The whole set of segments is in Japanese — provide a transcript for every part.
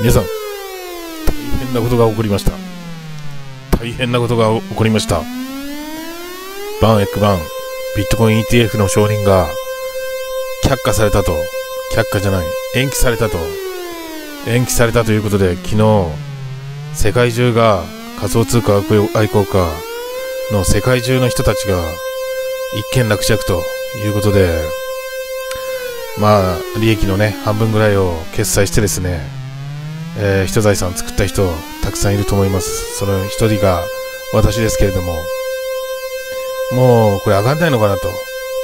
皆さん大変なことが起こりました大変なことが起こりましたバンエッグバンビットコイン ETF の承認が却下されたと却下じゃない延期されたと延期されたということで昨日世界中が仮想通貨愛好家の世界中の人たちが一件落着ということでまあ利益のね半分ぐらいを決済してですねえー、人財産作った人たくさんいると思いますその一人が私ですけれどももうこれ上がんないのかなと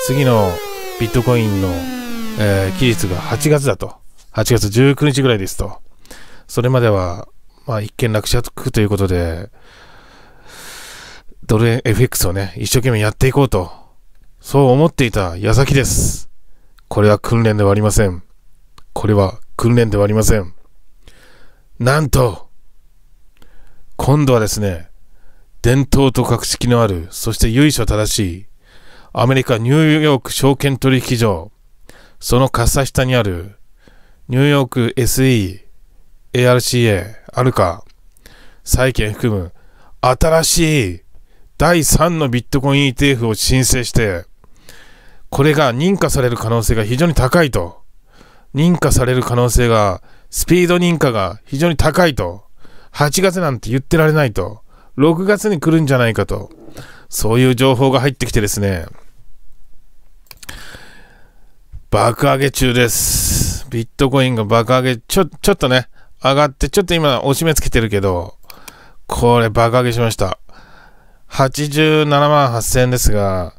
次のビットコインの、えー、期日が8月だと8月19日ぐらいですとそれまでは、まあ、一件落着ということでドル FX をね一生懸命やっていこうとそう思っていた矢先ですこれは訓練ではありませんこれは訓練ではありません。なんと、今度はですね、伝統と格式のある、そして由緒正しい、アメリカ・ニューヨーク証券取引所、その傘下にある、ニューヨーク SE、ARCA、アルカ、債券含む、新しい第3のビットコイン ETF を申請して、これが認可される可能性が非常に高いと。認可される可能性がスピード認可が非常に高いと、8月なんて言ってられないと、6月に来るんじゃないかと、そういう情報が入ってきてですね、爆上げ中です。ビットコインが爆上げ、ちょ、ちょっとね、上がって、ちょっと今押し目つけてるけど、これ爆上げしました。87万8000円ですが、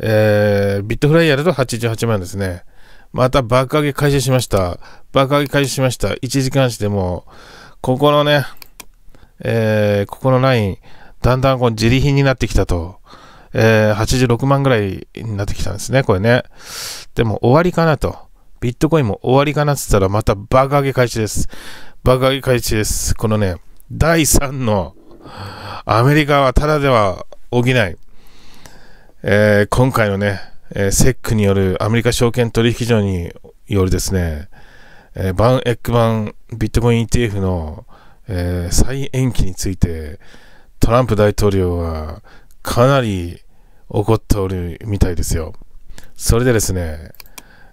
えー、ビットフライヤーだと88万ですね。また爆上げ開始しました。爆上げ開始しました。1時間しても、ここのね、えー、ここのライン、だんだんこう自利品になってきたと。えー、86万ぐらいになってきたんですね、これね。でも終わりかなと。ビットコインも終わりかなって言ったらまた爆上げ開始です。爆上げ開始です。このね、第3のアメリカはただでは起きない。えー、今回のね、えセックによるアメリカ証券取引所によるですね、えー、バン・エックバンビットコイン ETF の、えー、再延期についてトランプ大統領はかなり怒っておるみたいですよ。それでですね、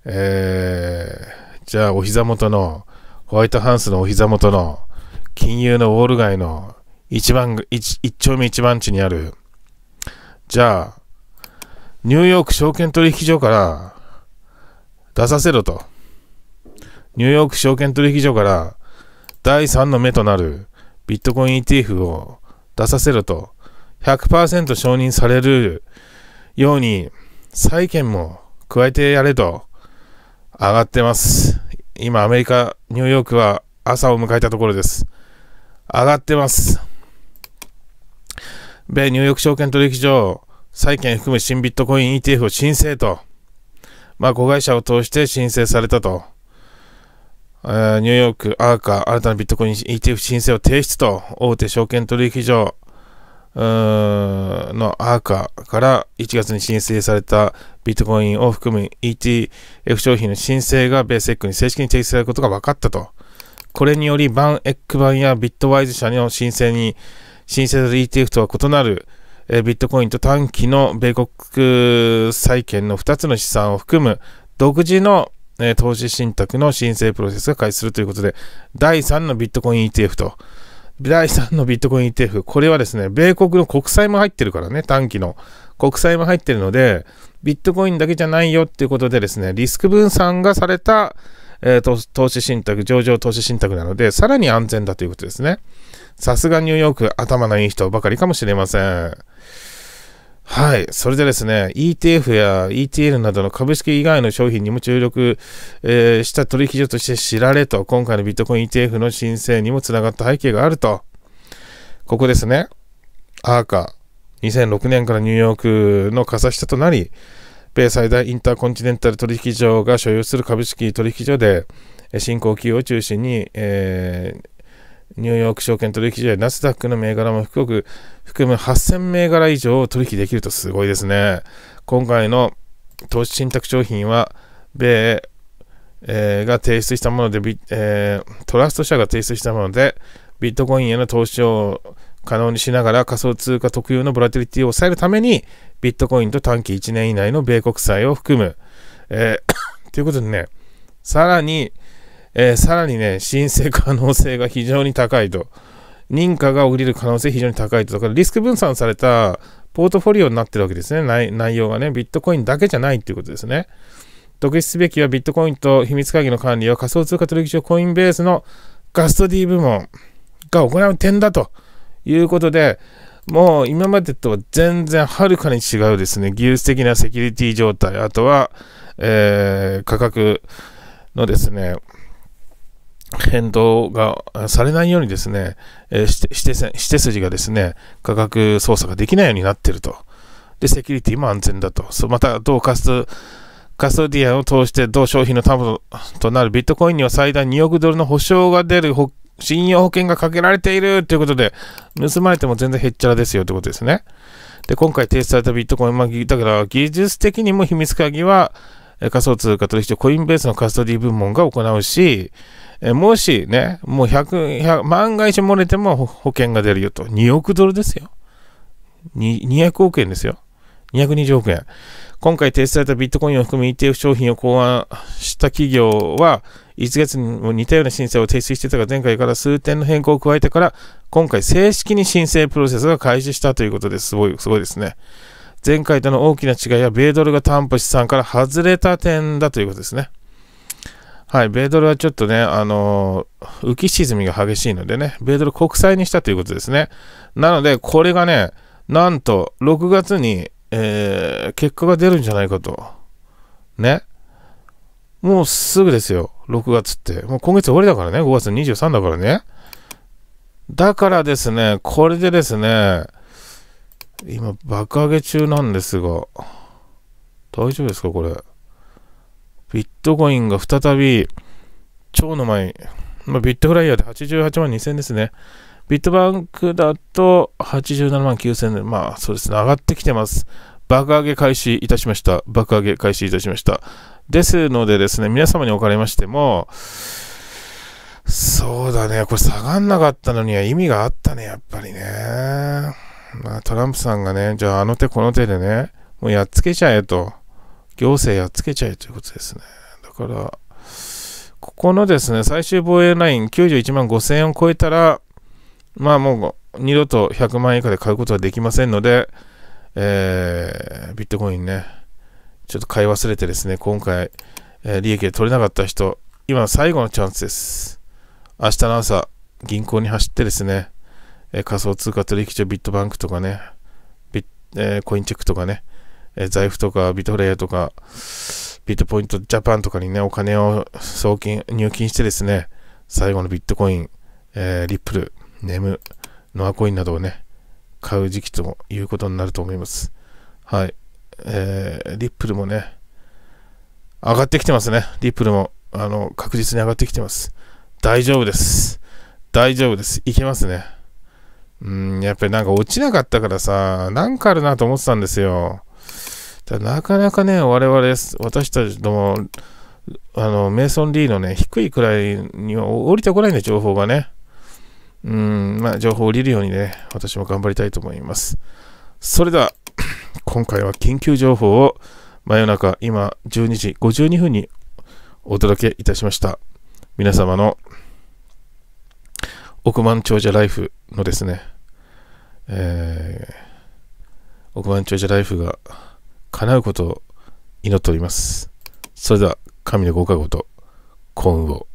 えー、じゃあお膝元のホワイトハウスのお膝元の金融のウォール街の一番一丁目一番地にあるじゃあニューヨーク証券取引所から出させろと。ニューヨーク証券取引所から第3の目となるビットコイン ETF を出させろと100%承認されるように債券も加えてやれと上がってます。今アメリカ、ニューヨークは朝を迎えたところです。上がってます。米ニューヨーク証券取引所債券含む新ビットコイン ETF を申請と、まあ、子会社を通して申請されたと、えー、ニューヨーク、アーカー、新たなビットコイン ETF 申請を提出と、大手証券取引所のアーカーから1月に申請されたビットコインを含む ETF 商品の申請がベーセックに正式に提出されることが分かったと。これにより、バンエック版やビットワイズ社の申請に、申請する ETF とは異なるビットコインと短期の米国債券の2つの資産を含む独自の、投資信託の申請プロセスが開始するということで、第3のビットコイン ETF と、第3のビットコイン ETF、これはですね、米国の国債も入ってるからね、短期の。国債も入ってるので、ビットコインだけじゃないよっていうことでですね、リスク分散がされた、えー、投資信託、上場投資信託なので、さらに安全だということですね。さすがニューヨーク、頭のいい人ばかりかもしれません。はい。それでですね、ETF や ETL などの株式以外の商品にも注力、えー、した取引所として知られと、今回のビットコイン ETF の申請にもつながった背景があると。ここですね。アーカ2006年からニューヨークの傘下となり、米最大インターコンチネンタル取引所が所有する株式取引所で、新興企業を中心に、えー、ニューヨーク証券取引所やナスダックの銘柄も含む8000銘柄以上を取引できるとすごいですね。今回の投資信託商品は、米、えー、が提出したもので、えー、トラスト社が提出したもので、ビットコインへの投資を可能にしながら仮想通貨特有のボラティリティを抑えるために、ビットコインと短期1年以内の米国債を含む、えー、ということでね、さらに、えー、さらにね、申請可能性が非常に高いと。認可が下りる可能性非常に高いと。だからリスク分散されたポートフォリオになってるわけですね。内容がね。ビットコインだけじゃないっていうことですね。特筆すべきはビットコインと秘密会議の管理は仮想通貨取引所コインベースのガスト D 部門が行う点だということで、もう今までとは全然はるかに違うですね、技術的なセキュリティ状態、あとは、えー、価格のですね、変動がされないようにですね、えー、してして筋がですね、価格操作ができないようになっていると。で、セキュリティも安全だと。また、同カスト、カストディアを通して同商品の担保となるビットコインには最大2億ドルの保証が出る信用保険がかけられているということで、盗まれても全然へっちゃらですよということですね。で、今回提出されたビットコイン、まあ、だから技術的にも秘密鍵は仮想通貨取引所コインベースのカストディ部門が行うし、えもしね、もう100、100万が一漏れても保険が出るよと。2億ドルですよ。200億円ですよ。220億円。今回提出されたビットコインを含む ETF 商品を考案した企業は、1月にも似たような申請を提出していたが、前回から数点の変更を加えてから、今回正式に申請プロセスが開始したということです。すごい、すごいですね。前回との大きな違いは、米ドルが担保資産から外れた点だということですね。はい、米ドルはちょっとね、あのー、浮き沈みが激しいのでね、米ドル国債にしたということですね。なので、これがね、なんと6月に、えー、結果が出るんじゃないかと。ね。もうすぐですよ、6月って。もう今月終わりだからね、5月23だからね。だからですね、これでですね、今、爆上げ中なんですが、大丈夫ですか、これ。トコインが再び、超の前、まあ、ビットフライヤーで88万2000ですね。ビットバンクだと87万9000円。まあそうですね。上がってきてます。爆上げ開始いたしました。爆上げ開始いたしました。ですのでですね、皆様におかれましても、そうだね、これ下がんなかったのには意味があったね、やっぱりね。まあトランプさんがね、じゃああの手この手でね、もうやっつけちゃえと。行政やっつけちゃえということですね。からここのですね最終防衛ライン91万5000円を超えたらまあもう二度と100万円以下で買うことはできませんので、えー、ビットコインねちょっと買い忘れてですね今回、えー、利益で取れなかった人今最後のチャンスです明日の朝銀行に走ってですね、えー、仮想通貨取引所ビットバンクとかねビッ、えコインチェックとかね、え財布とかビットフレイヤーとかビットポイントジャパンとかにね、お金を送金、入金してですね、最後のビットコイン、えー、リップル、ネム、ノアコインなどをね、買う時期ということになると思います。はい。えー、リップルもね、上がってきてますね。リップルも、あの、確実に上がってきてます。大丈夫です。大丈夫です。いけますね。うん、やっぱりなんか落ちなかったからさ、なんかあるなと思ってたんですよ。だなかなかね、我々、私たちども、あの、メイソンリーのね、低いくらいには降りてこないんで、情報がね。うん、まあ、情報降りるようにね、私も頑張りたいと思います。それでは、今回は緊急情報を真夜中、今、12時52分にお届けいたしました。皆様の億万長者ライフのですね、えー、億万長者ライフが叶うことを祈っております。それでは、神のご加護と幸運を。